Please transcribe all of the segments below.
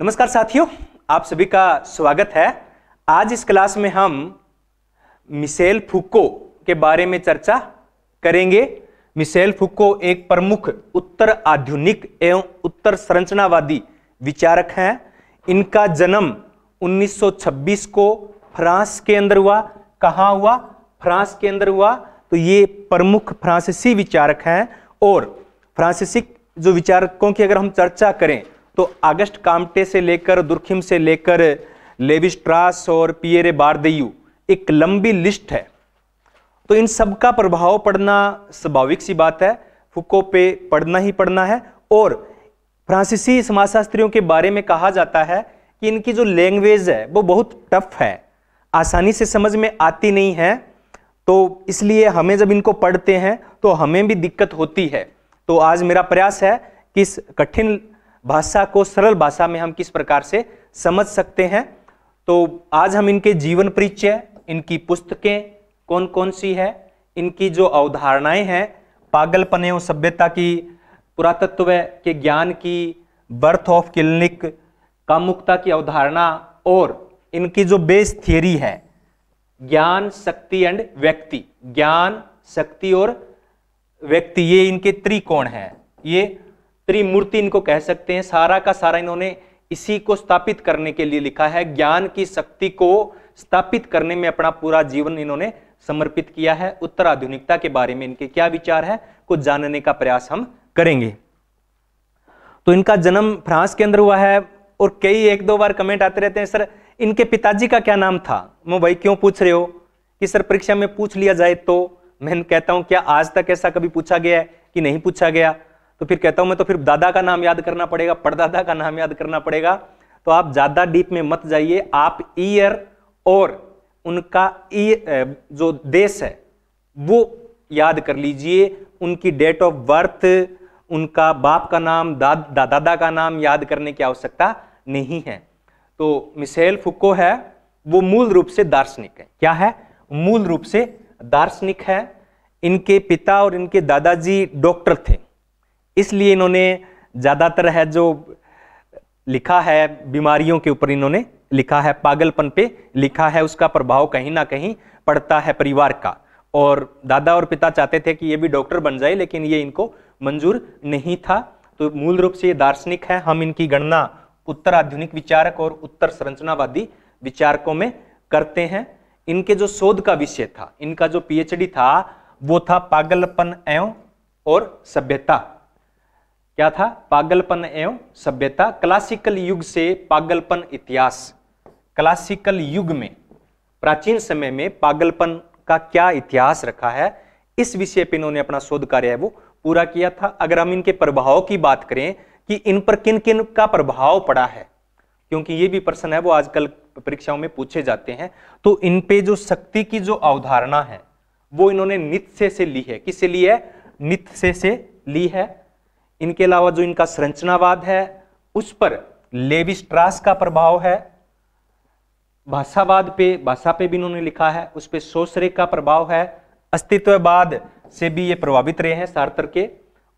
नमस्कार साथियों आप सभी का स्वागत है आज इस क्लास में हम मिसेल फुको के बारे में चर्चा करेंगे मिसेल फुको एक प्रमुख उत्तर आधुनिक एवं उत्तर संरचनावादी विचारक हैं इनका जन्म 1926 को फ्रांस के अंदर हुआ कहाँ हुआ फ्रांस के अंदर हुआ तो ये प्रमुख फ्रांसीसी विचारक हैं और फ्रांसीसी जो विचारकों की अगर हम चर्चा करें तो अगस्त कामटे से लेकर दुर्खिम से लेकर लेविस्ट्रास और पियरे बारदेयू एक लंबी लिस्ट है तो इन सब का प्रभाव पड़ना स्वाभाविक सी बात है फुको पे पढ़ना ही पढ़ना है और फ्रांसीसी समाजशास्त्रियों के बारे में कहा जाता है कि इनकी जो लैंग्वेज है वो बहुत टफ है आसानी से समझ में आती नहीं है तो इसलिए हमें जब इनको पढ़ते हैं तो हमें भी दिक्कत होती है तो आज मेरा प्रयास है कि इस कठिन भाषा को सरल भाषा में हम किस प्रकार से समझ सकते हैं तो आज हम इनके जीवन परिचय इनकी पुस्तकें कौन कौन सी है इनकी जो अवधारणाएं हैं पागलपन एवं सभ्यता की पुरातत्व के ज्ञान की बर्थ ऑफ क्लिनिक कामुकता की अवधारणा और इनकी जो बेस थियरी है ज्ञान शक्ति एंड व्यक्ति ज्ञान शक्ति और व्यक्ति ये इनके त्रिकोण है ये त्रिमूर्ति इनको कह सकते हैं सारा का सारा इन्होंने इसी को स्थापित करने के लिए लिखा है ज्ञान की शक्ति को स्थापित करने में अपना पूरा जीवन इन्होंने समर्पित किया है उत्तराधुनिकता के बारे में इनके क्या विचार है कुछ जानने का प्रयास हम करेंगे तो इनका जन्म फ्रांस के अंदर हुआ है और कई एक दो बार कमेंट आते रहते हैं सर इनके पिताजी का क्या नाम था मैं भाई क्यों पूछ रहे हो कि सर परीक्षा में पूछ लिया जाए तो मैं कहता हूं क्या आज तक ऐसा कभी पूछा गया है कि नहीं पूछा गया तो फिर कहता हूं मैं तो फिर दादा का नाम याद करना पड़ेगा परदादा का नाम याद करना पड़ेगा तो आप ज्यादा डीप में मत जाइए आप ईयर और उनका ई जो देश है वो याद कर लीजिए उनकी डेट ऑफ बर्थ उनका बाप का नाम दाद, दादा का नाम याद करने की आवश्यकता नहीं है तो मिसेल फुको है वो मूल रूप से दार्शनिक है क्या है मूल रूप से दार्शनिक है इनके पिता और इनके दादाजी डॉक्टर थे इसलिए इन्होंने ज़्यादातर है जो लिखा है बीमारियों के ऊपर इन्होंने लिखा है पागलपन पे लिखा है उसका प्रभाव कहीं ना कहीं पड़ता है परिवार का और दादा और पिता चाहते थे कि ये भी डॉक्टर बन जाए लेकिन ये इनको मंजूर नहीं था तो मूल रूप से ये दार्शनिक है हम इनकी गणना उत्तर आधुनिक विचारक और उत्तर संरचनावादी विचारकों में करते हैं इनके जो शोध का विषय था इनका जो पीएचडी था वो था पागलपन एवं और सभ्यता क्या था पागलपन एवं सभ्यता क्लासिकल युग से पागलपन इतिहास क्लासिकल युग में प्राचीन समय में पागलपन का क्या इतिहास रखा है इस विषय पर इन्होंने अपना शोध कार्य है वो पूरा किया था अगर हम इनके प्रभाव की बात करें कि इन पर किन किन का प्रभाव पड़ा है क्योंकि ये भी प्रश्न है वो आजकल परीक्षाओं में पूछे जाते हैं तो इन पे जो शक्ति की जो अवधारणा है वो इन्होंने नित्य से ली है किससे ली है नित्य से ली है इनके अलावा जो इनका संरचनावाद है उस पर लेविस्ट्रास का प्रभाव है भाषावाद पे भाषा पे भी इन्होंने लिखा है उस पर सोसरे का प्रभाव है अस्तित्ववाद से भी ये प्रभावित रहे हैं सार्थर के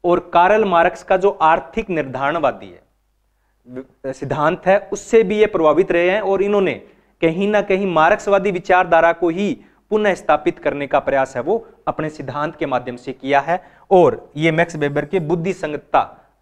और कारल मार्क्स का जो आर्थिक निर्धारणवादी है सिद्धांत है उससे भी ये प्रभावित रहे हैं और इन्होंने कहीं ना कहीं मार्क्सवादी विचारधारा को ही पुनः स्थापित करने का प्रयास है वो अपने सिद्धांत के माध्यम से किया है और ये मैक्स वेबर के बुद्धि संगतता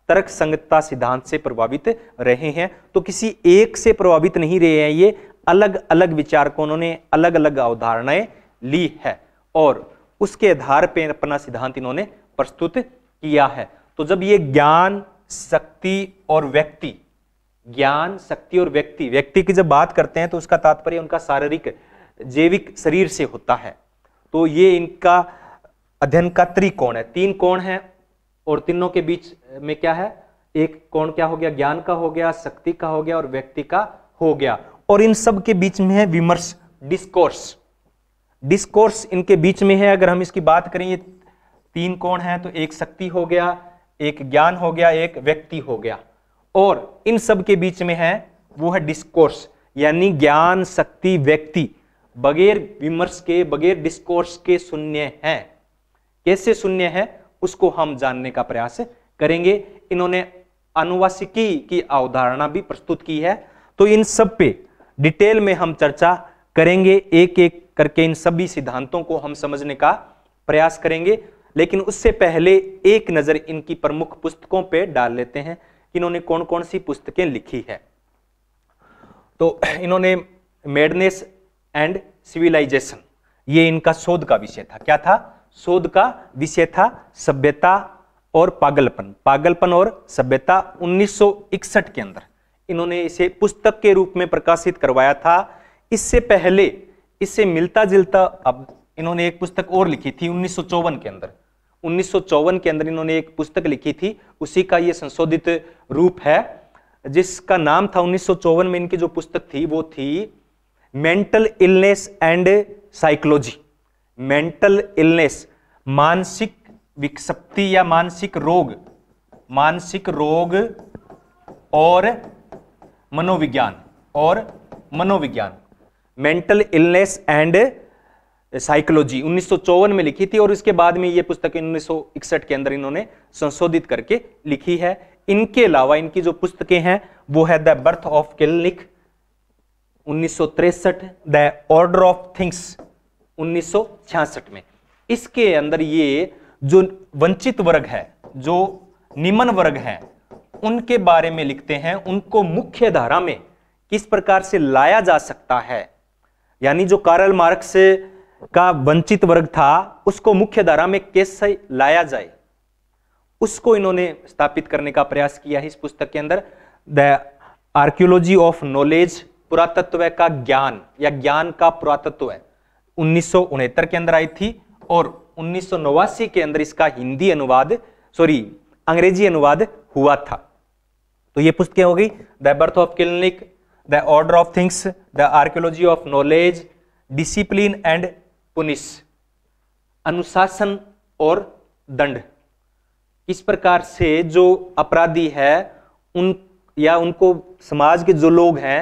तर्क संगतता सिद्धांत से प्रभावित रहे हैं तो किसी एक से प्रभावित नहीं रहे हैं ये अलग अलग विचार को उन्होंने अलग अलग अवधारणाएं ली है और उसके आधार पर अपना सिद्धांत इन्होंने प्रस्तुत किया है तो जब ये ज्ञान शक्ति और व्यक्ति ज्ञान शक्ति और व्यक्ति व्यक्ति की जब बात करते हैं तो उसका तात्पर्य उनका शारीरिक जैविक शरीर से होता है तो ये इनका अध्ययन का त्रिकोण है तीन कोण है और तीनों के बीच में क्या है एक कोण क्या हो गया ज्ञान का हो गया शक्ति का हो गया और व्यक्ति का हो गया और इन सब के बीच में है विमर्श डिस्कोर्स डिस्कोर्स इनके बीच में है अगर हम इसकी बात करें ये तीन कोण है तो एक शक्ति हो गया एक ज्ञान हो गया एक व्यक्ति हो गया और इन सब के बीच में है वो है डिस्कोर्स यानी ज्ञान शक्ति व्यक्ति बगैर विमर्श के बगैर डिस्कोर्स के शून्य है कैसे शून्य है उसको हम जानने का प्रयास करेंगे इन्होंने अनुवासिकी की अवधारणा भी प्रस्तुत की है तो इन सब पे डिटेल में हम चर्चा करेंगे एक एक करके इन सभी सिद्धांतों को हम समझने का प्रयास करेंगे लेकिन उससे पहले एक नज़र इनकी प्रमुख पुस्तकों पे डाल लेते हैं कि इन्होंने कौन कौन सी पुस्तकें लिखी है तो इन्होंने मेडनेस एंड सिविलाइजेशन ये इनका शोध का विषय था क्या था शोध का विषय था सभ्यता और पागलपन पागलपन और सभ्यता 1961 के अंदर इन्होंने इसे पुस्तक के रूप में प्रकाशित करवाया था इससे पहले इससे मिलता जुलता अब इन्होंने एक पुस्तक और लिखी थी उन्नीस के अंदर उन्नीस के अंदर इन्होंने एक पुस्तक लिखी थी उसी का ये संशोधित रूप है जिसका नाम था उन्नीस में इनकी जो पुस्तक थी वो थी mental illness and psychology mental illness मानसिक विक्षिप्ति या मानसिक रोग मानसिक रोग और मनोविज्ञान और मनोविज्ञान मेंटल इलनेस एंड साइकोलॉजी उन्नीस में लिखी थी और इसके बाद में ये पुस्तक उन्नीस के अंदर इन्होंने संशोधित करके लिखी है इनके अलावा इनकी जो पुस्तकें हैं वो है द बर्थ ऑफ क्लिनिक उन्नीस द ऑर्डर ऑफ थिंग्स 1966 में इसके अंदर ये जो वंचित वर्ग है जो निम्न वर्ग है उनके बारे में लिखते हैं उनको मुख्य धारा में किस प्रकार से लाया जा सकता है यानी जो कारल मार्क्स का वंचित वर्ग था उसको मुख्य धारा में कैसे लाया जाए उसको इन्होंने स्थापित करने का प्रयास किया है इस पुस्तक के अंदर द आर्क्योलॉजी ऑफ नॉलेज पुरातत्व का ज्ञान या ज्ञान का पुरातत्व उन्नीस के अंदर आई थी और उन्नीस के अंदर इसका हिंदी अनुवाद सॉरी अंग्रेजी अनुवाद हुआ था तो ये पुस्तकें हो गई the birth of clinic the order of things the archaeology of knowledge discipline and punish अनुशासन और दंड इस प्रकार से जो अपराधी है उन या उनको समाज के जो लोग हैं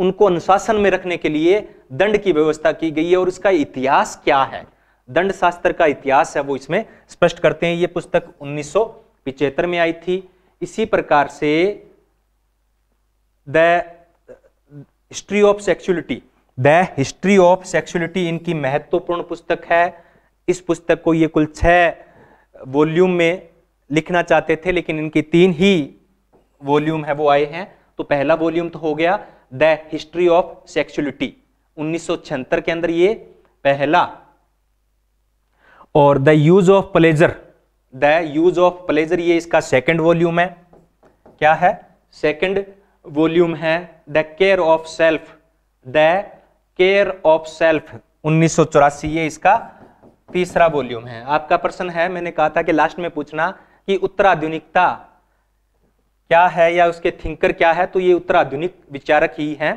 उनको अनुशासन में रखने के लिए दंड की व्यवस्था की गई है और इसका इतिहास क्या है दंड शास्त्र का इतिहास है वो इसमें स्पष्ट करते हैं ये पुस्तक उन्नीस में आई थी इसी प्रकार से the history of sexuality the history of sexuality इनकी महत्वपूर्ण पुस्तक है इस पुस्तक को ये कुल छः वॉल्यूम में लिखना चाहते थे लेकिन इनकी तीन ही वॉल्यूम है वो आए हैं तो पहला वॉल्यूम तो हो गया द हिस्ट्री ऑफ सेक्सुअलिटी उन्नीस के अंदर ये पहला और the use of pleasure the use of pleasure ये इसका सेकंड वॉल्यूम है क्या है सेकंड वॉल्यूम है the care of self the care of self उन्नीस ये इसका तीसरा वॉल्यूम है आपका प्रश्न है मैंने कहा था कि लास्ट में पूछना कि उत्तराधुनिकता क्या है या उसके थिंकर क्या है तो ये उत्तराधुनिक विचारक ही हैं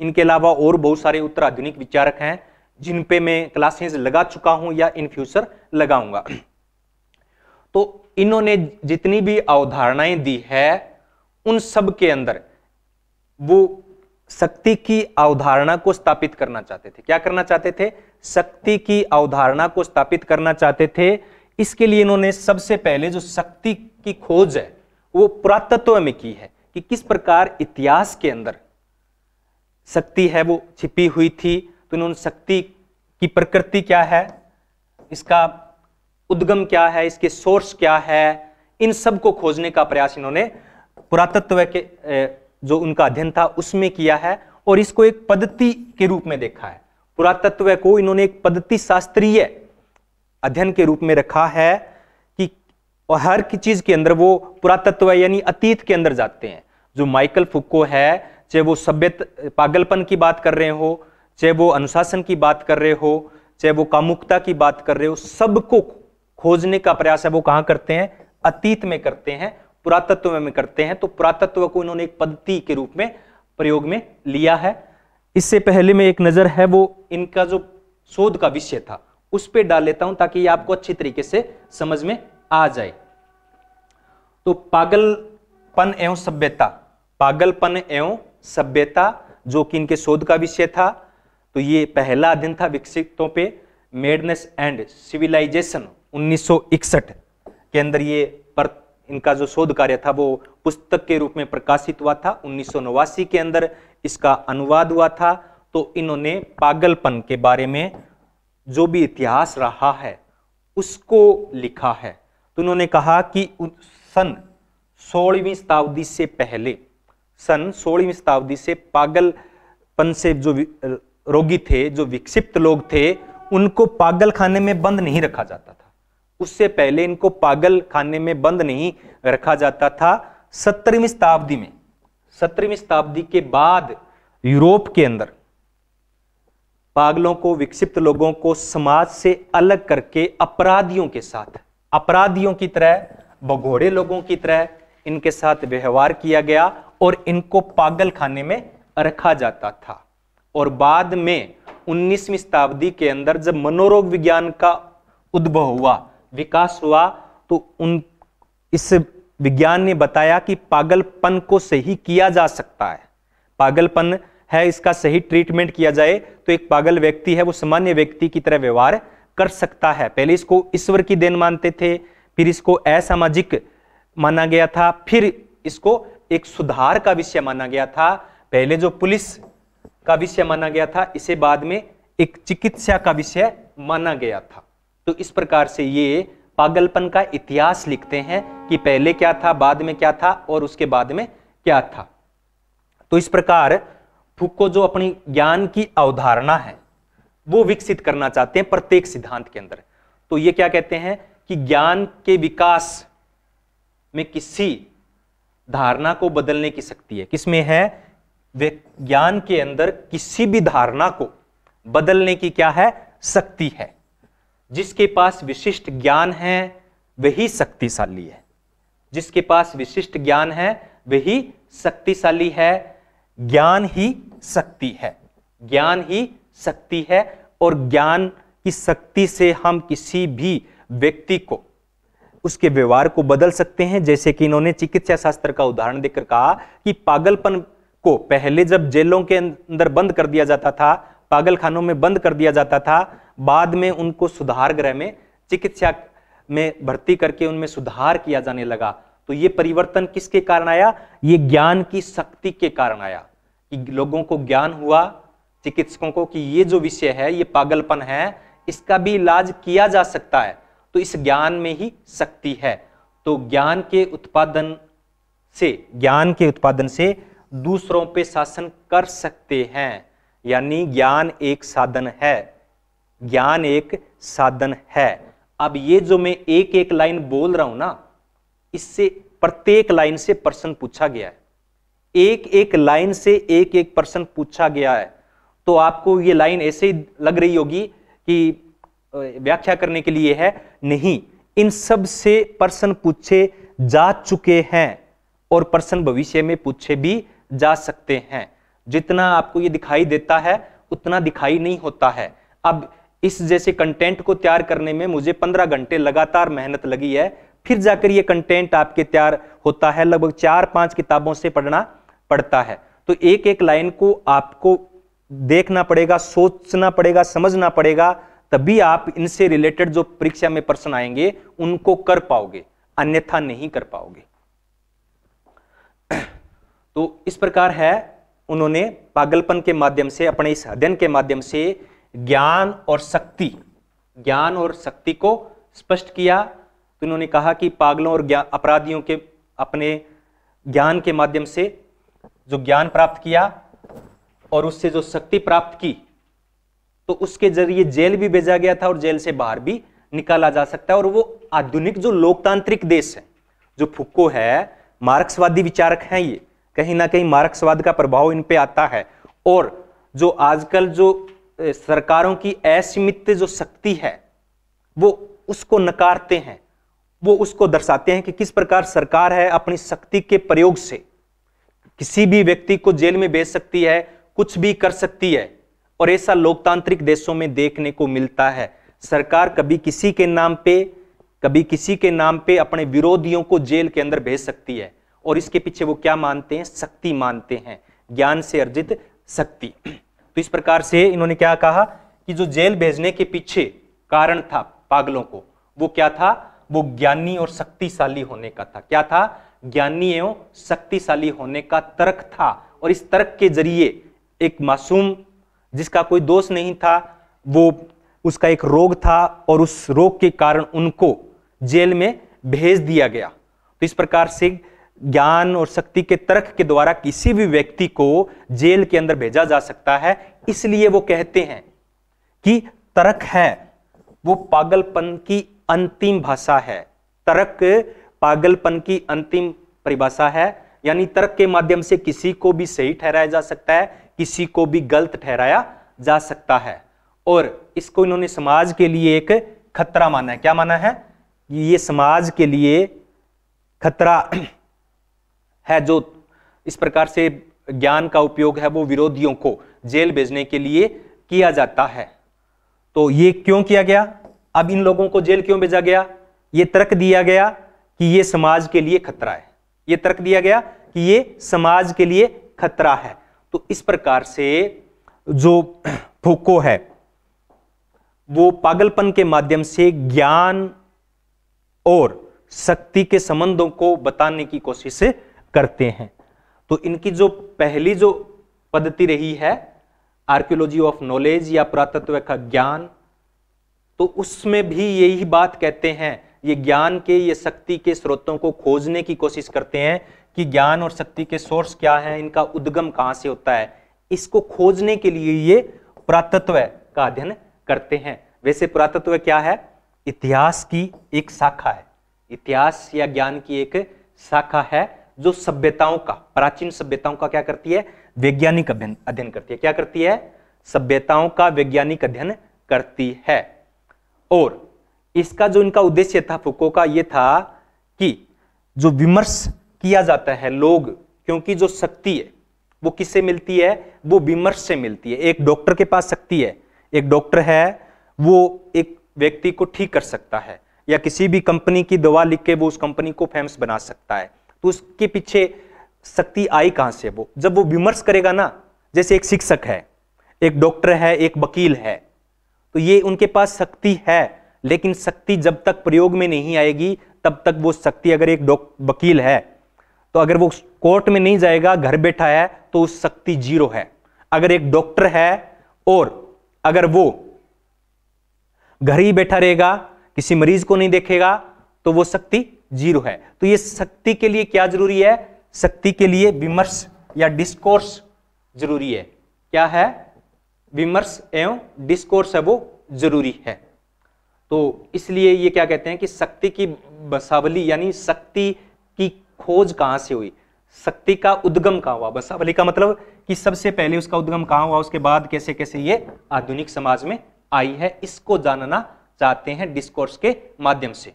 इनके अलावा और बहुत सारे उत्तराधुनिक विचारक हैं जिन पे मैं क्लासेस लगा चुका हूं या इन फ्यूचर लगाऊंगा तो इन्होंने जितनी भी अवधारणाएं दी है उन सब के अंदर वो शक्ति की अवधारणा को स्थापित करना चाहते थे क्या करना चाहते थे शक्ति की अवधारणा को स्थापित करना चाहते थे इसके लिए इन्होंने सबसे पहले जो शक्ति की खोज है वो पुरातत्व में की है कि किस प्रकार इतिहास के अंदर शक्ति है वो छिपी हुई थी तो इन्होंने शक्ति की प्रकृति क्या है इसका उद्गम क्या है इसके सोर्स क्या है इन सब को खोजने का प्रयास इन्होंने पुरातत्व के जो उनका अध्ययन था उसमें किया है और इसको एक पद्धति के रूप में देखा है पुरातत्व को इन्होंने एक पद्धति शास्त्रीय अध्ययन के रूप में रखा है और हर की चीज़ के अंदर वो पुरातत्व यानी अतीत के अंदर जाते हैं जो माइकल फुक्को है चाहे वो सभ्यता पागलपन की बात कर रहे हो चाहे वो अनुशासन की बात कर रहे हो चाहे वो कामुकता की बात कर रहे हो सबको खोजने का प्रयास है वो कहां करते हैं अतीत में करते हैं पुरातत्व में करते हैं तो पुरातत्व को इन्होंने एक पद्धति के रूप में प्रयोग में लिया है इससे पहले में एक नज़र है वो इनका जो शोध का विषय था उस पर डाल लेता हूं ताकि ये आपको अच्छी तरीके से समझ में आ जाए तो पागलपन एवं सभ्यता पागलपन एवं सभ्यता जो कि इनके शोध का विषय था तो ये पहला अध्ययन था विकसितों पे मेडनेस एंड सिविलाइजेशन 1961 के अंदर ये पर इनका जो शोध कार्य था वो पुस्तक के रूप में प्रकाशित हुआ था उन्नीस के अंदर इसका अनुवाद हुआ था तो इन्होंने पागलपन के बारे में जो भी इतिहास रहा है उसको लिखा है तो उन्होंने कहा कि उस सन सोलहवीं शताब्दी से पहले सन सोलहवीं शताब्दी से पागलपन से जो रोगी थे जो विक्षिप्त लोग थे उनको पागल खाने में बंद नहीं रखा जाता था उससे पहले इनको पागल खाने में बंद नहीं रखा जाता था सत्रहवीं शताब्दी में सत्रहवीं शताब्दी के बाद यूरोप के अंदर पागलों को विक्षिप्त लोगों को समाज से अलग करके अपराधियों के साथ अपराधियों की तरह भगोड़े लोगों की तरह इनके साथ व्यवहार किया गया और इनको पागल खाने में रखा जाता था और बाद में 19वीं शताब्दी के अंदर जब मनोरोग विज्ञान का उद्भव हुआ विकास हुआ तो उन इस विज्ञान ने बताया कि पागलपन को सही किया जा सकता है पागलपन है इसका सही ट्रीटमेंट किया जाए तो एक पागल व्यक्ति है वो सामान्य व्यक्ति की तरह व्यवहार कर सकता है पहले इसको ईश्वर की देन मानते थे फिर इसको असामाजिक माना गया था फिर इसको एक सुधार का विषय माना गया था पहले जो पुलिस का विषय माना गया था इसे बाद में एक चिकित्सा का विषय माना गया था तो इस प्रकार से ये पागलपन का इतिहास लिखते हैं कि पहले क्या था बाद में क्या था और उसके बाद में क्या था तो इस प्रकार फुको जो अपनी ज्ञान की अवधारणा है वो विकसित करना चाहते हैं प्रत्येक सिद्धांत के अंदर तो ये क्या कहते हैं कि ज्ञान के विकास में किसी धारणा को बदलने की शक्ति है किसमें है वे ज्ञान के अंदर किसी भी धारणा को बदलने की क्या है शक्ति है जिसके पास विशिष्ट ज्ञान है वही शक्तिशाली है जिसके पास विशिष्ट ज्ञान है वही शक्तिशाली है ज्ञान ही शक्ति है ज्ञान ही शक्ति है और ज्ञान की शक्ति से हम किसी भी व्यक्ति को उसके व्यवहार को बदल सकते हैं जैसे कि इन्होंने चिकित्सा शास्त्र का उदाहरण देकर कहा कि पागलपन को पहले जब जेलों के अंदर बंद कर दिया जाता था पागल खानों में बंद कर दिया जाता था बाद में उनको सुधार ग्रह में चिकित्सा में भर्ती करके उनमें सुधार किया जाने लगा तो ये परिवर्तन किसके कारण आया ये ज्ञान की शक्ति के कारण आया कि लोगों को ज्ञान हुआ चिकित्सकों को कि ये जो विषय है ये पागलपन है इसका भी इलाज किया जा सकता है तो इस ज्ञान में ही शक्ति है तो ज्ञान के उत्पादन से ज्ञान के उत्पादन से दूसरों पे शासन कर सकते हैं यानी ज्ञान एक साधन है ज्ञान एक साधन है अब ये जो मैं एक एक लाइन बोल रहा हूं ना इससे प्रत्येक लाइन से प्रश्न पूछा गया है एक एक लाइन से एक एक प्रश्न पूछा गया है तो आपको ये लाइन ऐसे ही लग रही होगी कि व्याख्या करने के लिए है नहीं इन सब से प्रश्न पूछे जा चुके हैं और प्रश्न भविष्य में पूछे भी जा सकते हैं जितना आपको ये दिखाई देता है उतना दिखाई नहीं होता है अब इस जैसे कंटेंट को तैयार करने में मुझे पंद्रह घंटे लगातार मेहनत लगी है फिर जाकर ये कंटेंट आपके तैयार होता है लगभग चार पांच किताबों से पढ़ना पड़ता है तो एक एक लाइन को आपको देखना पड़ेगा सोचना पड़ेगा समझना पड़ेगा तभी आप इनसे रिलेटेड जो परीक्षा में प्रश्न आएंगे उनको कर पाओगे अन्यथा नहीं कर पाओगे तो इस प्रकार है उन्होंने पागलपन के माध्यम से अपने इस अध्ययन के माध्यम से ज्ञान और शक्ति ज्ञान और शक्ति को स्पष्ट किया तो उन्होंने कहा कि पागलों और अपराधियों के अपने ज्ञान के माध्यम से जो ज्ञान प्राप्त किया और उससे जो शक्ति प्राप्त की तो उसके जरिए जेल भी भेजा गया था और जेल से बाहर भी निकाला जा सकता है और वो आधुनिक जो लोकतांत्रिक देश है जो फुक्को है मार्क्सवादी विचारक हैं ये कहीं ना कहीं मार्क्सवाद का प्रभाव इन पे आता है और जो आजकल जो सरकारों की असीमित जो शक्ति है वो उसको नकारते हैं वो उसको दर्शाते हैं कि किस प्रकार सरकार है अपनी शक्ति के प्रयोग से किसी भी व्यक्ति को जेल में भेज सकती है कुछ भी कर सकती है और ऐसा लोकतांत्रिक देशों में देखने को मिलता है सरकार कभी किसी के नाम पे कभी किसी के नाम पे अपने विरोधियों को जेल के अंदर भेज सकती है और इसके पीछे वो क्या मानते हैं शक्ति मानते हैं ज्ञान से अर्जित शक्ति तो इस प्रकार से इन्होंने क्या कहा कि जो जेल भेजने के पीछे कारण था पागलों को वो क्या था वो ज्ञानी और शक्तिशाली होने का था क्या था ज्ञानी एवं शक्तिशाली होने का तर्क था और इस तर्क के जरिए एक मासूम जिसका कोई दोष नहीं था वो उसका एक रोग था और उस रोग के कारण उनको जेल में भेज दिया गया तो इस प्रकार से ज्ञान और शक्ति के तर्क के द्वारा किसी भी व्यक्ति को जेल के अंदर भेजा जा सकता है इसलिए वो कहते हैं कि तर्क है वो पागलपन की अंतिम भाषा है तर्क पागलपन की अंतिम परिभाषा है यानी तर्क के माध्यम से किसी को भी सही ठहराया जा सकता है किसी को भी गलत ठहराया जा सकता है और इसको इन्होंने समाज के लिए एक खतरा माना है क्या माना है ये समाज के लिए खतरा है जो इस प्रकार से ज्ञान का उपयोग है वो विरोधियों को जेल भेजने के लिए किया जाता है तो ये क्यों किया गया अब इन लोगों को जेल क्यों भेजा गया ये तर्क दिया गया कि ये समाज के लिए खतरा है ये तर्क दिया गया कि ये समाज के लिए खतरा है तो इस प्रकार से जो फोको है वो पागलपन के माध्यम से ज्ञान और शक्ति के संबंधों को बताने की कोशिश करते हैं तो इनकी जो पहली जो पद्धति रही है आर्कियोलॉजी ऑफ नॉलेज या पुरातत्व का ज्ञान तो उसमें भी यही बात कहते हैं ये ज्ञान के ये शक्ति के स्रोतों को खोजने की कोशिश करते हैं कि ज्ञान और शक्ति के सोर्स क्या है इनका उद्गम कहां से होता है इसको खोजने के लिए ये पुरातत्व का अध्ययन करते हैं वैसे पुरातत्व क्या है इतिहास की एक शाखा है इतिहास या ज्ञान की एक शाखा है जो सभ्यताओं का प्राचीन सभ्यताओं का क्या करती है वैज्ञानिक अध्ययन करती है क्या करती है सभ्यताओं का वैज्ञानिक अध्ययन करती है और इसका जो इनका उद्देश्य था फुको का ये था कि जो विमर्श किया जाता है लोग क्योंकि जो शक्ति है वो किससे मिलती है वो विमर्श से मिलती है एक डॉक्टर के पास शक्ति है एक डॉक्टर है वो एक व्यक्ति को ठीक कर सकता है या किसी भी कंपनी की दवा लिख के वो उस कंपनी को फेमस बना सकता है तो उसके पीछे शक्ति आई कहां से वो जब वो विमर्श करेगा ना जैसे एक शिक्षक है एक डॉक्टर है एक वकील है तो ये उनके पास शक्ति है लेकिन शक्ति जब तक प्रयोग में नहीं आएगी तब तक वो शक्ति अगर एक वकील है तो अगर वो कोर्ट में नहीं जाएगा घर बैठा है तो उस शक्ति जीरो है अगर एक डॉक्टर है और अगर वो घर ही बैठा रहेगा किसी मरीज को नहीं देखेगा तो वो शक्ति जीरो है तो ये शक्ति के लिए क्या जरूरी है शक्ति के लिए विमर्श या डिस्कोर्स जरूरी है क्या है विमर्श एवं डिस्कोर्स है वो जरूरी है तो इसलिए ये क्या कहते हैं कि शक्ति की बसावली यानी शक्ति की खोज कहाँ से हुई शक्ति का उद्गम कहाँ हुआ बसावली का मतलब कि सबसे पहले उसका उद्गम कहाँ हुआ उसके बाद कैसे कैसे ये आधुनिक समाज में आई है इसको जानना चाहते हैं डिस्कोर्स के माध्यम से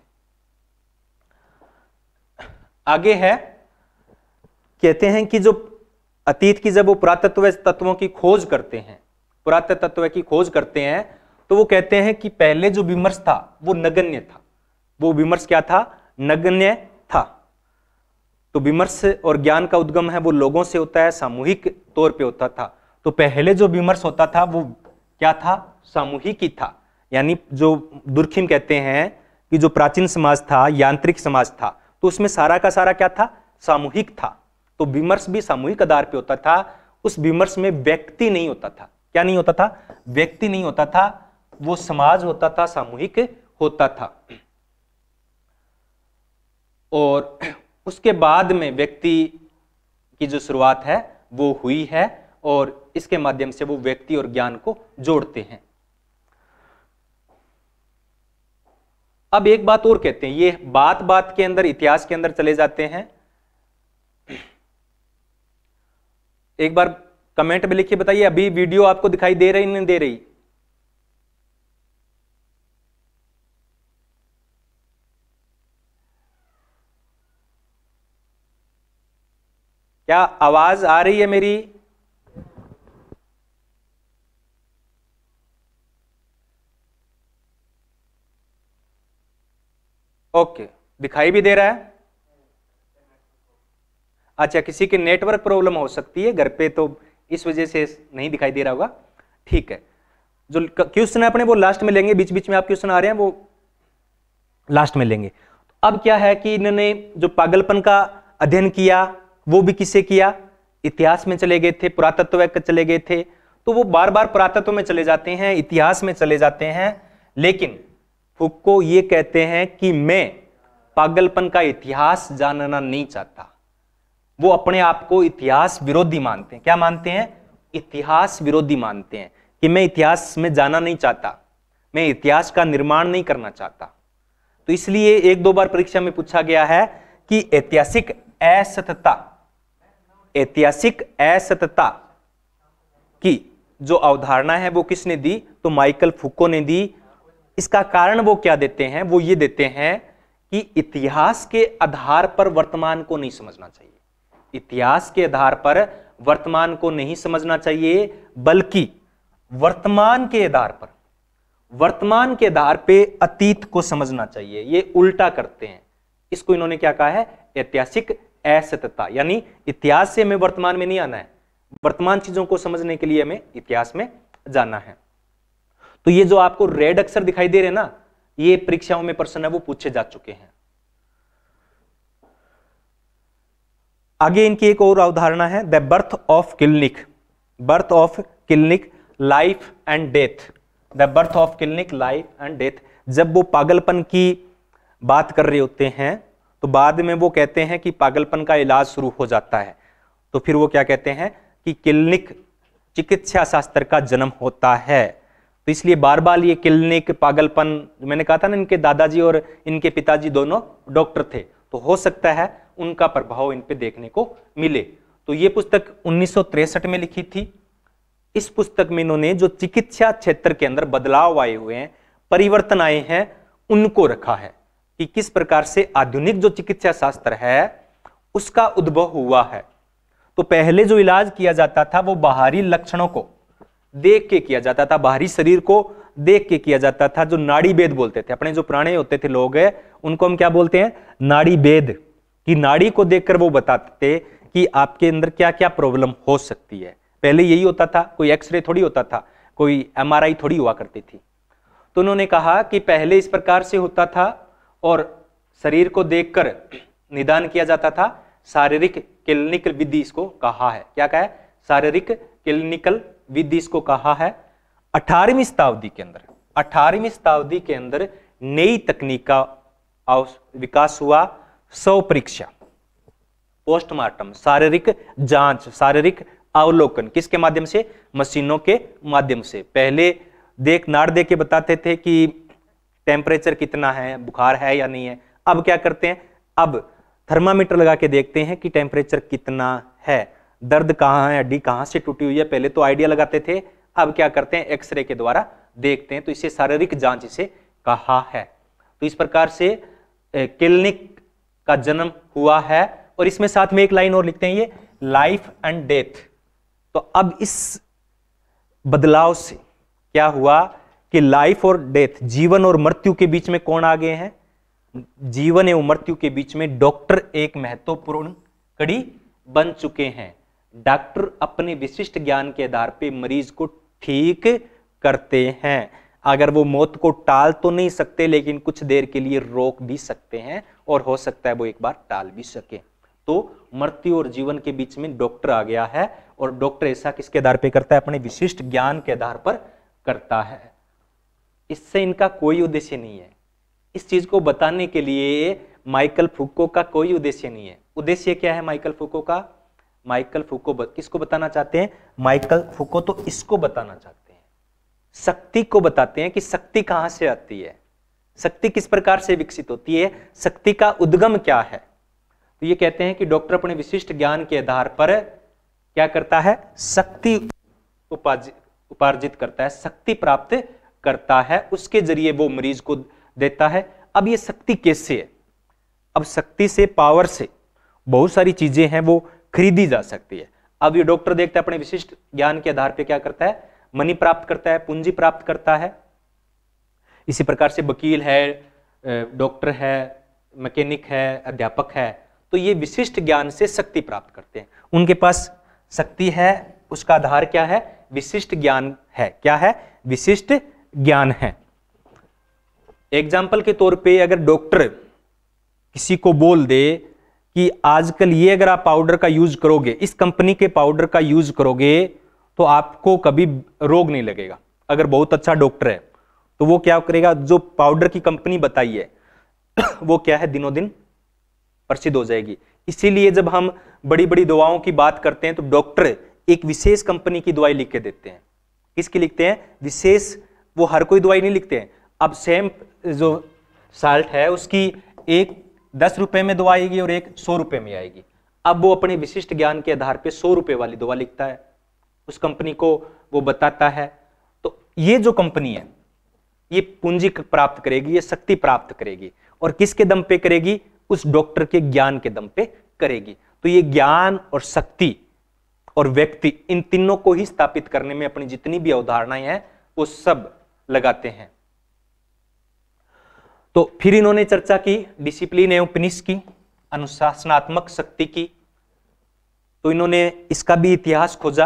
आगे है कहते हैं कि जो अतीत की जब वो पुरातत्व तत्वों की खोज करते हैं पुरातत्व की खोज करते हैं तो वो कहते हैं कि पहले जो विमर्श था वो नगण्य था वो विमर्श क्या था नगण्य था तो विमर्श और ज्ञान का उद्गम है वो लोगों से होता है सामूहिक तौर पे होता था तो पहले जो विमर्श होता था वो क्या था सामूहिक ही था यानी जो दुर्खिम कहते हैं कि जो प्राचीन समाज था यांत्रिक समाज था तो उसमें सारा का सारा क्या था सामूहिक था तो विमर्श भी सामूहिक आधार पर होता था उस विमर्श में व्यक्ति नहीं होता था क्या नहीं होता था व्यक्ति नहीं होता था वो समाज होता था सामूहिक होता था और उसके बाद में व्यक्ति की जो शुरुआत है वो हुई है और इसके माध्यम से वो व्यक्ति और ज्ञान को जोड़ते हैं अब एक बात और कहते हैं ये बात बात के अंदर इतिहास के अंदर चले जाते हैं एक बार कमेंट में लिखिए बताइए अभी वीडियो आपको दिखाई दे रही नहीं दे रही क्या आवाज आ रही है मेरी ओके दिखाई भी दे रहा है अच्छा किसी के नेटवर्क प्रॉब्लम हो सकती है घर पे तो इस वजह से नहीं दिखाई दे रहा होगा ठीक है जो क्वेश्चन है अपने वो लास्ट में लेंगे बीच बीच में आप क्वेश्चन आ रहे हैं वो लास्ट में लेंगे अब क्या है कि इन्होंने जो पागलपन का अध्ययन किया वो भी किसे किया इतिहास में चले गए थे पुरातत्व चले गए थे तो वो बार बार पुरातत्व में चले जाते हैं इतिहास में चले जाते हैं लेकिन फुक्को ये कहते हैं कि मैं पागलपन का इतिहास जानना नहीं चाहता वो अपने आप को इतिहास विरोधी मानते हैं क्या मानते हैं इतिहास विरोधी मानते हैं कि मैं इतिहास में जाना नहीं चाहता मैं इतिहास का निर्माण नहीं करना चाहता तो इसलिए एक दो बार परीक्षा में पूछा गया है कि ऐतिहासिक असतता ऐतिहासिक असतता की जो अवधारणा है वो किसने दी तो माइकल फुको ने दी इसका कारण वो क्या देते हैं वो ये देते हैं कि इतिहास के आधार पर वर्तमान को नहीं समझना चाहिए इतिहास के आधार पर वर्तमान को नहीं समझना चाहिए बल्कि वर्तमान के आधार पर वर्तमान के आधार पे अतीत को समझना चाहिए ये उल्टा करते हैं इसको इन्होंने क्या कहा है ऐतिहासिक असत्यता यानी इतिहास से हमें वर्तमान में नहीं आना है वर्तमान चीजों को समझने के लिए हमें इतिहास में जाना है तो ये जो आपको रेड अक्षर दिखाई दे रहे ना ये परीक्षाओं में प्रश्न है वो पूछे जा चुके हैं आगे इनकी एक और अवधारणा है the birth of clinic birth of clinic life and death the birth of clinic life and death जब वो पागलपन की बात कर रहे होते हैं तो बाद में वो कहते हैं कि पागलपन का इलाज शुरू हो जाता है तो फिर वो क्या कहते हैं कि क्लिनिक चिकित्सा शास्त्र का जन्म होता है तो इसलिए बार बार ये क्लिनिक पागलपन मैंने कहा था ना इनके दादाजी और इनके पिताजी दोनों डॉक्टर थे तो हो सकता है उनका प्रभाव इन पे देखने को मिले तो ये पुस्तक उन्नीस में लिखी थी इस पुस्तक में इन्होंने जो चिकित्सा क्षेत्र के अंदर बदलाव आए हुए हैं परिवर्तन आए हैं उनको रखा है कि किस प्रकार से आधुनिक जो चिकित्सा शास्त्र है उसका उद्भव हुआ है तो पहले जो इलाज किया जाता था वो बाहरी लक्षणों को देख के किया जाता था बाहरी शरीर को देख के किया जाता था जो नाड़ी वेद बोलते थे अपने जो पुराने होते थे लोग उनको हम क्या बोलते हैं नाड़ी वेद कि नाड़ी को देखकर वो बताते कि आपके अंदर क्या क्या प्रॉब्लम हो सकती है पहले यही होता था कोई एक्सरे थोड़ी होता था कोई एमआरआई थोड़ी हुआ करती थी तो उन्होंने कहा कि पहले इस प्रकार से होता था और शरीर को देखकर निदान किया जाता था शारीरिक क्लिनिकल विधि इसको कहा है क्या कहा है शारीरिक क्लिनिकल विधि इसको कहा है अठारहवीं शताब्दी के अंदर अठारहवीं शताब्दी के अंदर नई तकनीक का विकास हुआ सौ परीक्षा पोस्टमार्टम शारीरिक जांच शारीरिक अवलोकन किसके माध्यम से मशीनों के माध्यम से पहले देख नाड़ दे के बताते थे कि टेम्परेचर कितना है बुखार है या नहीं है अब क्या करते हैं अब थर्मामीटर लगा के देखते हैं कि टेम्परेचर कितना है दर्द कहाँ है हड्डी कहाँ से टूटी हुई है पहले तो आइडिया लगाते थे अब क्या करते हैं एक्सरे के द्वारा देखते हैं तो इसे शारीरिक जांच इसे कहा है तो इस प्रकार से क्लिनिक का जन्म हुआ है और इसमें साथ में एक लाइन और लिखते हैं ये लाइफ एंड डेथ तो अब इस बदलाव से क्या हुआ कि लाइफ और डेथ जीवन और मृत्यु के बीच में कौन आगे हैं जीवन एवं मृत्यु के बीच में डॉक्टर एक महत्वपूर्ण कड़ी बन चुके हैं डॉक्टर अपने विशिष्ट ज्ञान के आधार पर मरीज को ठीक करते हैं अगर वो मौत को टाल तो नहीं सकते लेकिन कुछ देर के लिए रोक भी सकते हैं और हो सकता है वो एक बार टाल भी सके तो मृत्यु और जीवन के बीच में डॉक्टर आ गया है और डॉक्टर ऐसा किसके आधार पर करता है अपने विशिष्ट ज्ञान के आधार पर करता है इससे इनका कोई उद्देश्य नहीं है इस चीज को बताने के लिए माइकल फुको का कोई उद्देश्य नहीं है उद्देश्य क्या है माइकल फुको का माइकल फुको ब... किसको बताना चाहते हैं माइकल फुको तो इसको बताना चाहते हैं शक्ति को बताते हैं कि शक्ति कहां से आती है शक्ति किस प्रकार से विकसित होती है शक्ति का उद्गम क्या है तो ये कहते हैं कि डॉक्टर अपने विशिष्ट ज्ञान के आधार पर क्या करता है शक्ति उपार्जित करता है शक्ति प्राप्त करता है उसके जरिए वो मरीज को देता है अब ये शक्ति कैसे है अब शक्ति से पावर से बहुत सारी चीजें हैं वो खरीदी जा सकती है अब ये डॉक्टर देखता है अपने विशिष्ट ज्ञान के आधार पर क्या करता है मनी प्राप्त करता है पूंजी प्राप्त करता है इसी प्रकार से वकील है डॉक्टर है मैकेनिक है अध्यापक है तो ये विशिष्ट ज्ञान से शक्ति प्राप्त करते हैं उनके पास शक्ति है उसका आधार क्या है विशिष्ट ज्ञान है क्या है विशिष्ट ज्ञान है एग्जाम्पल के तौर पे अगर डॉक्टर किसी को बोल दे कि आजकल ये अगर आप पाउडर का यूज करोगे इस कंपनी के पाउडर का यूज करोगे तो आपको कभी रोग नहीं लगेगा अगर बहुत अच्छा डॉक्टर है तो वो क्या करेगा जो पाउडर की कंपनी बताई है वो क्या है दिनों दिन प्रसिद्ध हो जाएगी इसीलिए जब हम बड़ी बड़ी दवाओं की बात करते हैं तो डॉक्टर एक विशेष कंपनी की दवाई लिख के देते हैं किसकी लिखते हैं विशेष वो हर कोई दवाई नहीं लिखते हैं अब सेम जो साल्ट है उसकी एक दस रुपये में दवा आएगी और एक सौ रुपये में आएगी अब वो अपने विशिष्ट ज्ञान के आधार पे सौ रुपए वाली दवा लिखता है उस कंपनी को वो बताता है तो ये जो कंपनी है ये पूंजी प्राप्त करेगी ये शक्ति प्राप्त करेगी और किसके दम पे करेगी उस डॉक्टर के ज्ञान के दम पे करेगी तो ये ज्ञान और शक्ति और व्यक्ति इन तीनों को ही स्थापित करने में अपनी जितनी भी अवधारणाएं हैं वो सब लगाते हैं तो फिर इन्होंने चर्चा की डिसिप्लिन एवं पिनिश की अनुशासनात्मक शक्ति की तो इन्होंने इसका भी इतिहास खोजा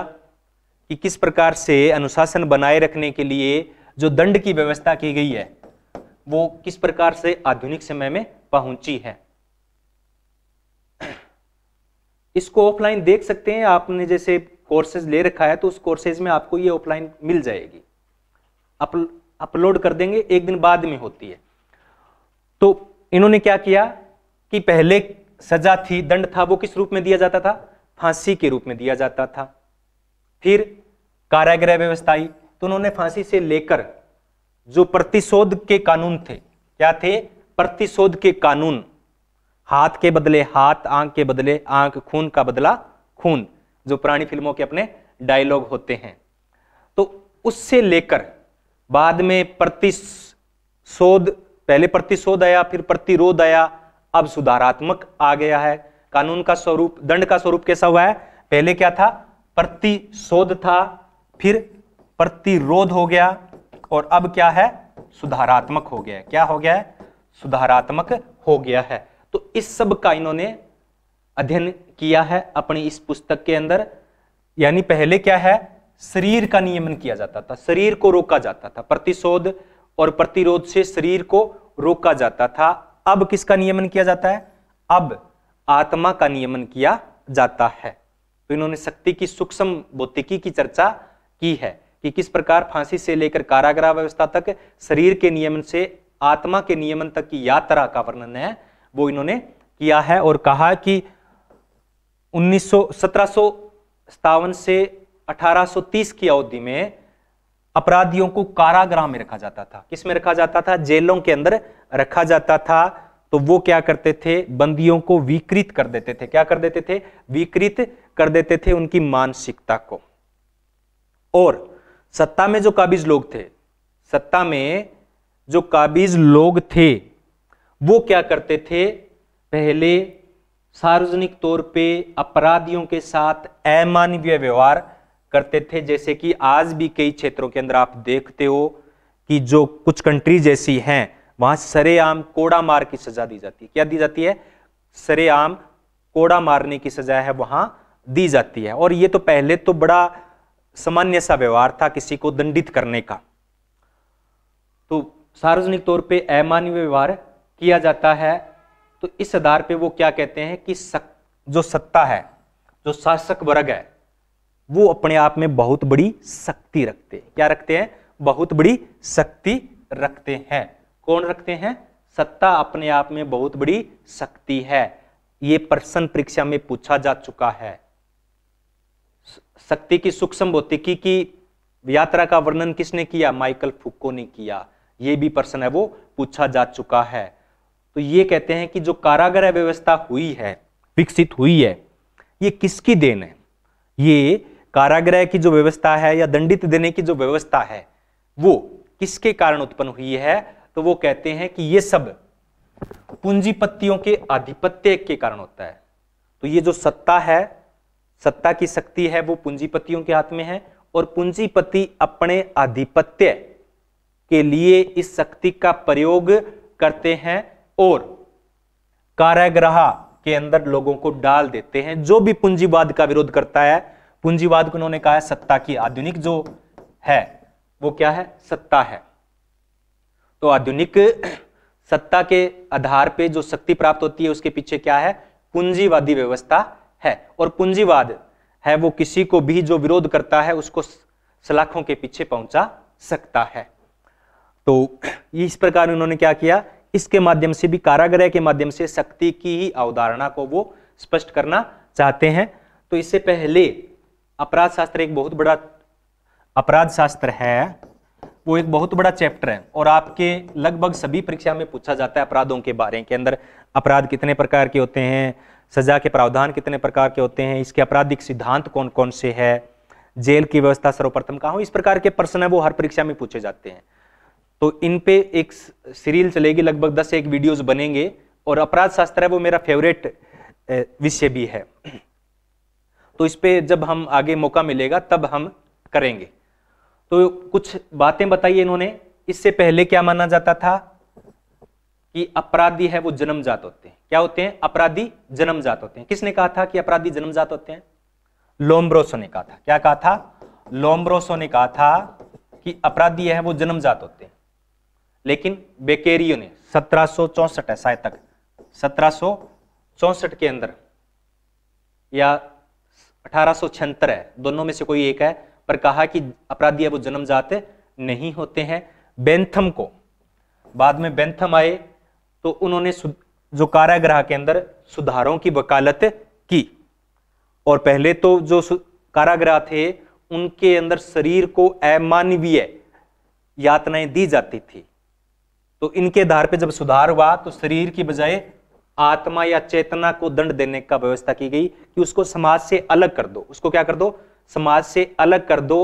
कि किस प्रकार से अनुशासन बनाए रखने के लिए जो दंड की व्यवस्था की गई है वो किस प्रकार से आधुनिक समय में पहुंची है इसको ऑफलाइन देख सकते हैं आपने जैसे कोर्सेज ले रखा है तो उस कोर्सेज में आपको ये ऑफलाइन मिल जाएगी अपलोड कर देंगे एक दिन बाद में होती है तो इन्होंने क्या किया कि पहले सजा थी दंड था वो किस रूप में दिया जाता था फांसी के रूप में दिया जाता था फिर कारागृह व्यवस्था आई तो उन्होंने फांसी से लेकर जो प्रतिशोध के कानून थे क्या थे प्रतिशोध के कानून हाथ के बदले हाथ आंख के बदले आंख खून का बदला खून जो पुरानी फिल्मों के अपने डायलॉग होते हैं तो उससे लेकर बाद में प्रतिशोध पहले प्रतिशोध आया फिर प्रतिरोध आया अब सुधारात्मक आ गया है कानून का स्वरूप दंड का स्वरूप कैसा हुआ है पहले क्या था प्रतिशोध था फिर प्रतिरोध हो गया और अब क्या है सुधारात्मक हो गया क्या हो गया है सुधारात्मक हो गया है तो इस सब का इन्होंने अध्ययन किया है अपनी इस पुस्तक के अंदर यानी पहले क्या है शरीर का नियमन किया जाता था शरीर को रोका जाता था प्रतिशोध और प्रतिरोध से शरीर को रोका जाता था अब किसका नियमन किया जाता है अब आत्मा का नियमन किया जाता है तो इन्होंने शक्ति की सूक्ष्म भौतिकी की चर्चा की है कि किस प्रकार फांसी से लेकर कारागृह व्यवस्था तक शरीर के नियमन से आत्मा के नियमन तक की यात्रा का वर्णन है वो इन्होंने किया है और कहा कि उन्नीस सौ से 1830 की अवधि में अपराधियों को कारागृह में रखा जाता था किस में रखा जाता था जेलों के अंदर रखा जाता था तो वो क्या करते थे बंदियों को विकृत कर देते थे क्या कर देते थे विकृत कर देते थे उनकी मानसिकता को और सत्ता में जो काबिज लोग थे सत्ता में जो काबिज लोग थे वो क्या करते थे पहले सार्वजनिक तौर पे अपराधियों के साथ अमानवीय व्यवहार करते थे जैसे कि आज भी कई क्षेत्रों के अंदर आप देखते हो कि जो कुछ कंट्रीज ऐसी हैं वहां सरेआम कोड़ा मार की सजा दी जाती है क्या दी जाती है सरेआम कोड़ा मारने की सजा है वहां दी जाती है और ये तो पहले तो बड़ा सामान्य सा व्यवहार था किसी को दंडित करने का तो सार्वजनिक तौर पे अमानवीय व्यवहार किया जाता है तो इस आधार पे वो क्या कहते हैं कि सक, जो सत्ता है जो शासक वर्ग है वो अपने आप में बहुत बड़ी शक्ति रखते हैं क्या रखते हैं बहुत बड़ी शक्ति रखते हैं कौन रखते हैं सत्ता अपने आप में बहुत बड़ी शक्ति है ये प्रश्न परीक्षा में पूछा जा चुका है शक्ति की सूक्ष्म भौतिकी की यात्रा का वर्णन किसने किया माइकल फुक्को ने किया ये भी प्रश्न है वो पूछा जा चुका है तो ये कहते हैं कि जो कारागृह व्यवस्था हुई है विकसित हुई है ये किसकी देन है ये कारागृह की जो व्यवस्था है या दंडित देने की जो व्यवस्था है वो किसके कारण उत्पन्न हुई है तो वो कहते हैं कि ये सब पूंजीपतियों के आधिपत्य के कारण होता है तो ये जो सत्ता है सत्ता की शक्ति है वो पूंजीपतियों के हाथ में है और पूंजीपति अपने आधिपत्य के लिए इस शक्ति का प्रयोग करते हैं और कारागृह के अंदर लोगों को डाल देते हैं जो भी पूंजीवाद का विरोध करता है पूंजीवाद को उन्होंने कहा है सत्ता की आधुनिक जो है वो क्या है सत्ता है तो आधुनिक सत्ता के आधार पे जो शक्ति प्राप्त होती है उसके पीछे क्या है पूंजीवादी व्यवस्था है और पूंजीवाद है वो किसी को भी जो विरोध करता है उसको सलाखों के पीछे पहुंचा सकता है तो इस प्रकार उन्होंने क्या किया इसके माध्यम से भी कारागृह के माध्यम से शक्ति की ही अवधारणा को वो स्पष्ट करना चाहते हैं तो इससे पहले अपराध शास्त्र एक बहुत बड़ा अपराध शास्त्र है वो एक बहुत बड़ा चैप्टर है और आपके लगभग सभी परीक्षा में पूछा जाता है अपराधों के बारे के अंदर अपराध कितने प्रकार के होते हैं सजा के प्रावधान कितने प्रकार के होते हैं इसके आपराधिक सिद्धांत कौन कौन से है जेल की व्यवस्था सर्वप्रथम कहा इस प्रकार के प्रश्न है वो हर परीक्षा में पूछे जाते हैं तो इन पे एक सीरियल चलेगी लगभग दस एक वीडियोस बनेंगे और अपराध शास्त्र है वो मेरा फेवरेट विषय भी है तो इस पर जब हम आगे मौका मिलेगा तब हम करेंगे तो कुछ बातें बताइए इन्होंने इससे पहले क्या माना जाता था कि अपराधी है वो जन्मजात होते हैं क्या होते हैं अपराधी जन्मजात होते हैं किसने कहा था कि अपराधी जन्मजात होते हैं लोम्ब्रोसो ने कहा था क्या कहा था लोम्ब्रोसो ने कहा था कि अपराधी है वो जन्मजात होते हैं लेकिन बेकेरियो ने सत्रह है शायद तक सत्रह के अंदर या अठारह है दोनों में से कोई एक है पर कहा कि अपराधी अब जन्म जाते नहीं होते हैं बेंथम को बाद में बेंथम आए तो उन्होंने जो कारागृह के अंदर सुधारों की वकालत की और पहले तो जो कारागृह थे उनके अंदर शरीर को अमानवीय यातनाएं दी जाती थी तो इनके आधार पे जब सुधार हुआ तो शरीर की बजाय आत्मा या चेतना को दंड देने का व्यवस्था की गई कि उसको समाज से अलग कर दो उसको क्या कर दो समाज से अलग कर दो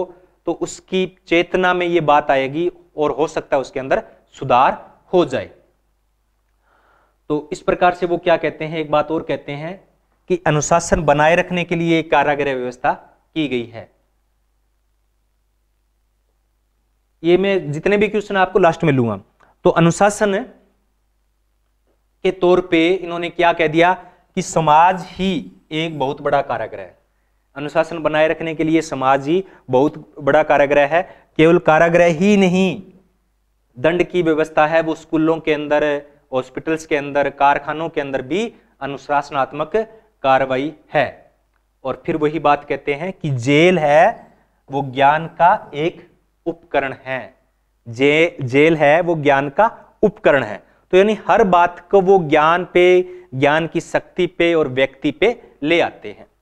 तो उसकी चेतना में यह बात आएगी और हो सकता है उसके अंदर सुधार हो जाए तो इस प्रकार से वो क्या कहते हैं एक बात और कहते हैं कि अनुशासन बनाए रखने के लिए कारागृह व्यवस्था की गई है ये मैं जितने भी क्वेश्चन आपको लास्ट में लूंगा तो अनुशासन के तौर पे इन्होंने क्या कह दिया कि समाज ही एक बहुत बड़ा कारागृह है अनुशासन बनाए रखने के लिए समाज ही बहुत बड़ा कारागृह है केवल कारागृह ही नहीं दंड की व्यवस्था है वो स्कूलों के अंदर हॉस्पिटल्स के अंदर कारखानों के अंदर भी अनुशासनात्मक कार्रवाई है और फिर वही बात कहते हैं कि जेल है वो ज्ञान का एक उपकरण है जे जेल है वो ज्ञान का उपकरण है तो यानी हर बात को वो ज्ञान पे ज्ञान की शक्ति पे और व्यक्ति पे ले आते हैं